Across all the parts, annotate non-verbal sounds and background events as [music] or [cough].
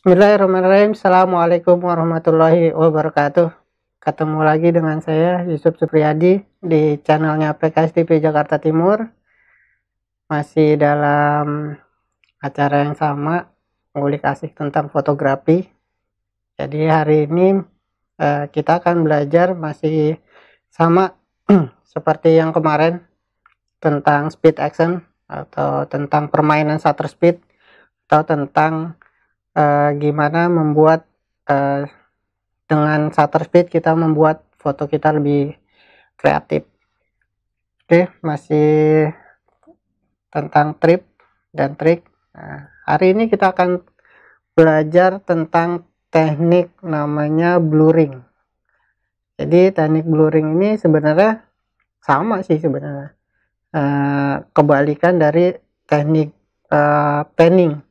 Bismillahirrahmanirrahim. Assalamualaikum warahmatullahi wabarakatuh. Ketemu lagi dengan saya Yusuf Supriyadi di channelnya PKS TV Jakarta Timur. Masih dalam acara yang sama, ngulik asik tentang fotografi. Jadi hari ini eh, kita akan belajar masih sama [clears throat] seperti yang kemarin tentang speed action atau tentang permainan shutter speed atau tentang uh, gimana membuat uh, dengan shutter speed kita membuat foto kita lebih kreatif oke masih tentang trip dan trik nah, hari ini kita akan belajar tentang teknik namanya blurring jadi teknik blurring ini sebenarnya sama sih sebenarnya uh, kebalikan dari teknik uh, panning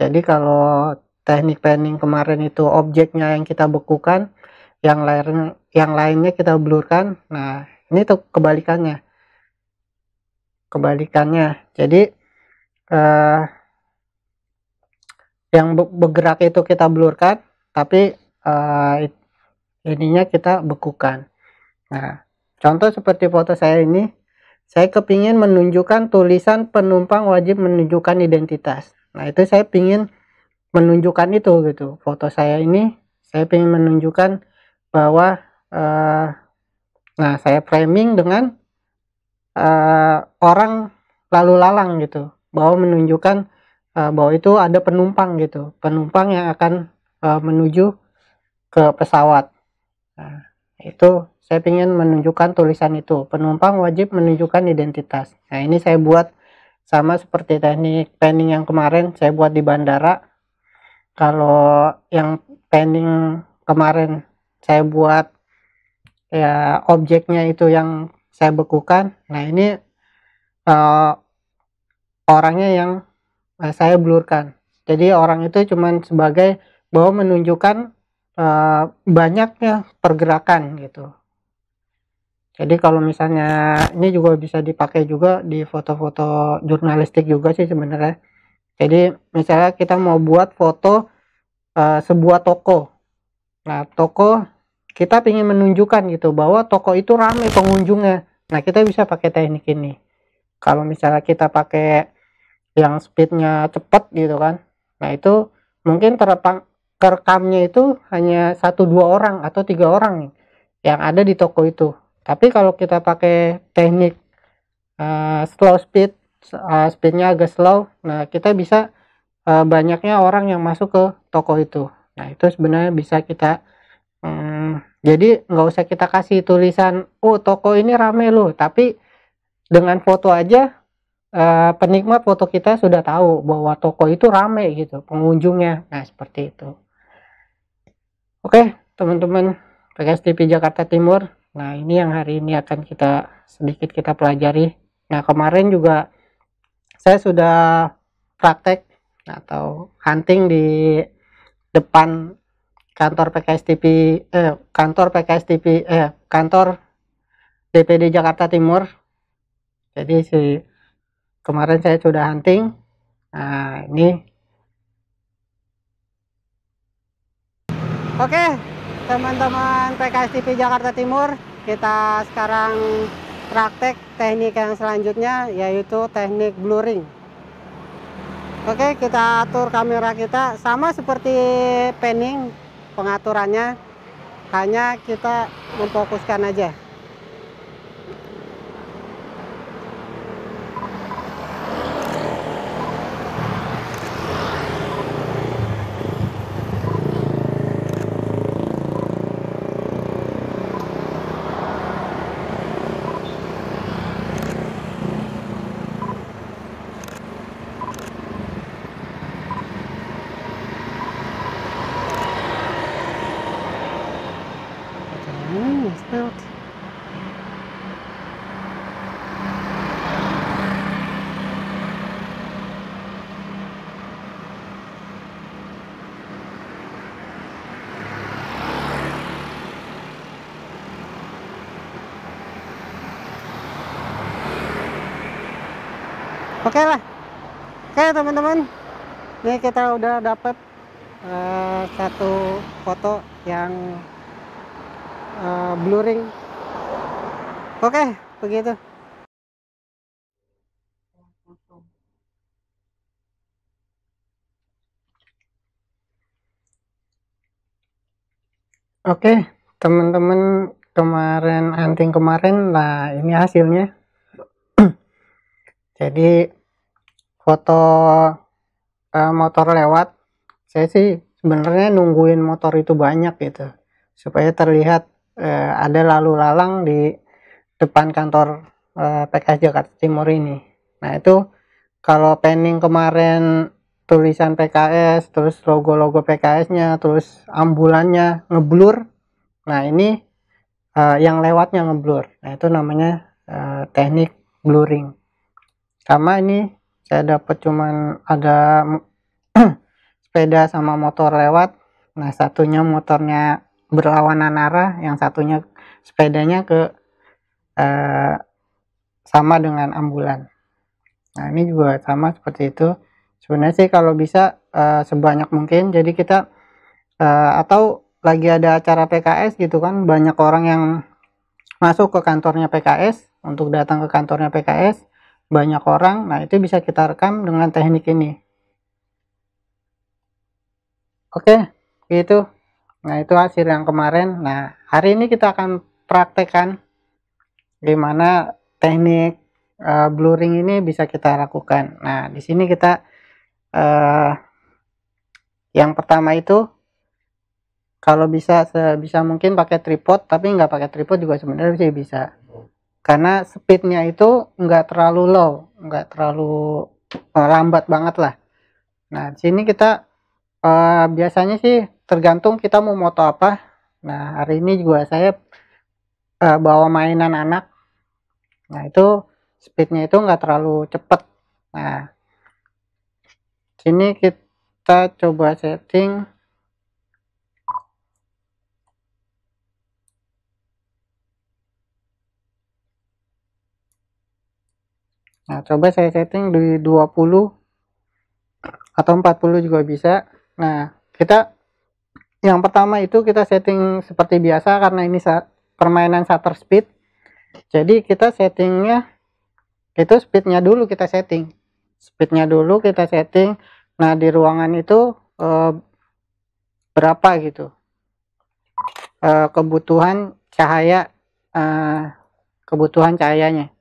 jadi kalau teknik panning kemarin itu objeknya yang kita bekukan, yang lain yang lainnya kita blurkan. Nah, ini tuh kebalikannya. Kebalikannya. Jadi eh, yang bergerak itu kita blurkan, tapi eh, ininya kita bekukan. Nah, contoh seperti foto saya ini, saya kepingin menunjukkan tulisan penumpang wajib menunjukkan identitas nah itu saya ingin menunjukkan itu gitu foto saya ini saya ingin menunjukkan bahwa uh, nah saya framing dengan uh, orang lalu lalang gitu bahwa menunjukkan uh, bahwa itu ada penumpang gitu penumpang yang akan uh, menuju ke pesawat nah, itu saya ingin menunjukkan tulisan itu penumpang wajib menunjukkan identitas nah ini saya buat sama seperti teknik panning yang kemarin saya buat di bandara kalau yang panning kemarin saya buat ya objeknya itu yang saya bekukan nah ini uh, orangnya yang uh, saya blurkan jadi orang itu cuman sebagai bahwa menunjukkan uh, banyaknya pergerakan gitu jadi kalau misalnya ini juga bisa dipakai juga di foto-foto jurnalistik juga sih sebenarnya jadi misalnya kita mau buat foto uh, sebuah toko nah toko kita ingin menunjukkan gitu bahwa toko itu ramai pengunjungnya nah kita bisa pakai teknik ini kalau misalnya kita pakai yang speednya cepat gitu kan nah itu mungkin terpang kerekamnya itu hanya satu dua orang atau tiga orang yang ada di toko itu tapi kalau kita pakai teknik uh, slow speed uh, speednya agak slow nah kita bisa uh, banyaknya orang yang masuk ke toko itu nah itu sebenarnya bisa kita um, jadi nggak usah kita kasih tulisan oh toko ini rame loh tapi dengan foto aja uh, penikmat foto kita sudah tahu bahwa toko itu rame gitu pengunjungnya nah seperti itu oke teman-teman PKS TV Jakarta Timur Nah, ini yang hari ini akan kita sedikit kita pelajari. Nah, kemarin juga saya sudah praktek atau hunting di depan kantor TV eh kantor TV eh kantor DPD Jakarta Timur. Jadi si kemarin saya sudah hunting. Nah, ini Oke, teman-teman PKS TV Jakarta Timur kita sekarang praktek teknik yang selanjutnya yaitu teknik blurring oke kita atur kamera kita sama seperti panning pengaturannya hanya kita memfokuskan aja oke lah oke teman-teman ini kita udah dapat uh, eh, satu foto yang uh, eh, blurring oke begitu Oke, teman-teman kemarin hunting kemarin, nah ini hasilnya. [clears throat] Jadi foto uh, motor lewat saya sih sebenarnya nungguin motor itu banyak gitu supaya terlihat uh, ada lalu lalang di depan kantor uh, eh, PKS Jakarta Timur ini nah itu kalau pending kemarin tulisan PKS terus logo-logo PKS-nya terus ambulannya ngeblur nah ini uh, yang lewatnya ngeblur nah itu namanya uh, teknik blurring sama ini saya dapat cuman ada [clears throat] sepeda sama motor lewat nah satunya motornya berlawanan arah yang satunya sepedanya ke eh, sama dengan ambulan nah ini juga sama seperti itu sebenarnya sih kalau bisa eh, sebanyak mungkin jadi kita eh, atau lagi ada acara PKS gitu kan banyak orang yang masuk ke kantornya PKS untuk datang ke kantornya PKS banyak orang nah itu bisa kita rekam dengan teknik ini oke itu, nah itu hasil yang kemarin nah hari ini kita akan praktekkan gimana teknik uh, blurring ini bisa kita lakukan nah di sini kita uh, yang pertama itu kalau bisa sebisa mungkin pakai tripod tapi nggak pakai tripod juga sebenarnya bisa karena speednya itu nggak terlalu low nggak terlalu uh, lambat banget lah nah di sini kita uh, biasanya sih tergantung kita mau moto apa nah hari ini juga saya uh, bawa mainan anak nah itu speednya itu nggak terlalu cepet nah sini kita coba setting Nah, coba saya setting di 20 atau 40 juga bisa. Nah, kita yang pertama itu kita setting seperti biasa karena ini permainan shutter speed. Jadi kita settingnya itu speednya dulu kita setting. Speednya dulu kita setting. Nah, di ruangan itu e, berapa gitu. E, kebutuhan cahaya e, kebutuhan cahayanya.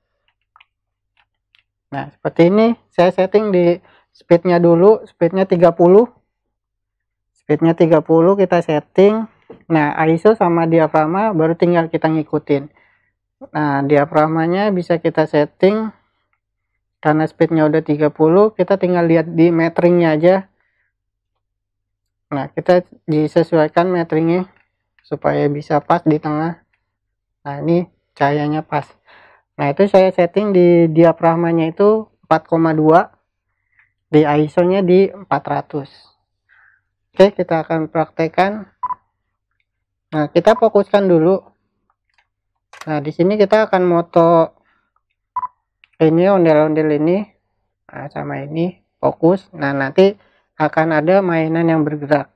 Nah, seperti ini saya setting di speednya dulu, speednya 30. Speednya 30 kita setting. Nah, ISO sama diaframa baru tinggal kita ngikutin. Nah, diaframanya bisa kita setting karena speednya udah 30, kita tinggal lihat di meteringnya aja. Nah, kita disesuaikan meteringnya supaya bisa pas di tengah. Nah, ini cahayanya pas. Nah itu saya setting di diaframanya itu 4,2 di ISO nya di 400 oke kita akan praktekkan nah kita fokuskan dulu nah di sini kita akan moto ini ondel-ondel ini nah, sama ini fokus nah nanti akan ada mainan yang bergerak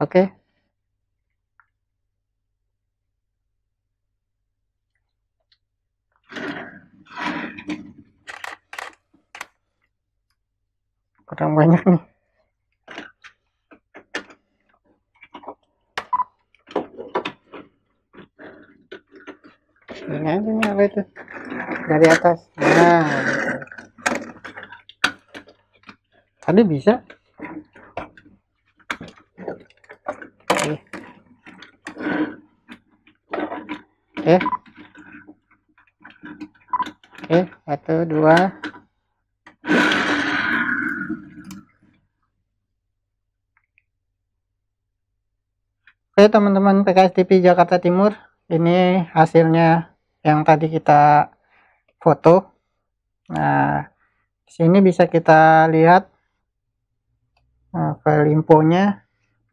Oke. Okay. Kurang banyak nih. Ini aja nih apa itu? Dari atas. Nah. Gitu. Tadi bisa. oke eh. oke eh, satu dua oke teman-teman PKSTP Jakarta Timur ini hasilnya yang tadi kita foto nah sini bisa kita lihat nah, file infonya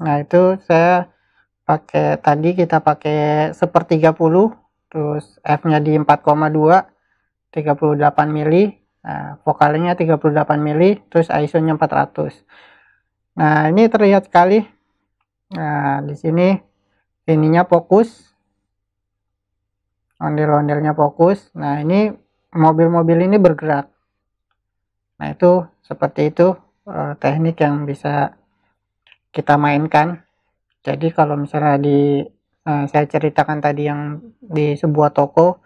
nah itu saya pakai tadi kita pakai sepertiga puluh terus F-nya di 4,2 38 mili, nah, vokalnya 38 mili, terus ISO-nya 400. Nah, ini terlihat sekali. Nah, di sini ininya fokus. Ondel-ondelnya fokus. Nah, ini mobil-mobil ini bergerak. Nah, itu seperti itu eh, teknik yang bisa kita mainkan. Jadi kalau misalnya di Eh, saya ceritakan tadi yang di sebuah toko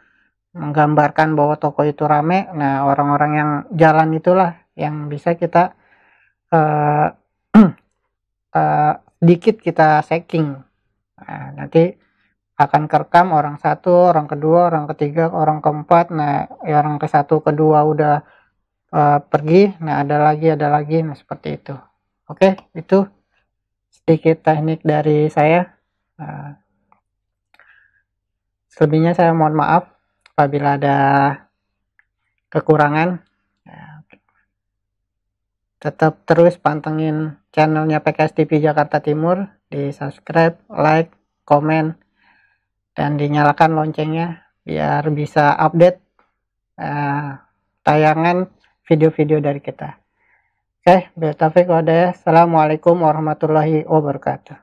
menggambarkan bahwa toko itu rame nah orang-orang yang jalan itulah yang bisa kita uh, uh, dikit kita shaking nah, nanti akan kerekam orang satu orang kedua orang ketiga orang keempat nah orang ke satu kedua udah uh, pergi nah ada lagi ada lagi nah seperti itu oke okay, itu sedikit teknik dari saya uh, Selebihnya saya mohon maaf apabila ada kekurangan. Ya, tetap terus pantengin channelnya PKS TV Jakarta Timur di subscribe, like, komen, dan dinyalakan loncengnya biar bisa update uh, tayangan video-video dari kita. Oke, okay, Bel Taufik Wadah. Assalamualaikum warahmatullahi wabarakatuh.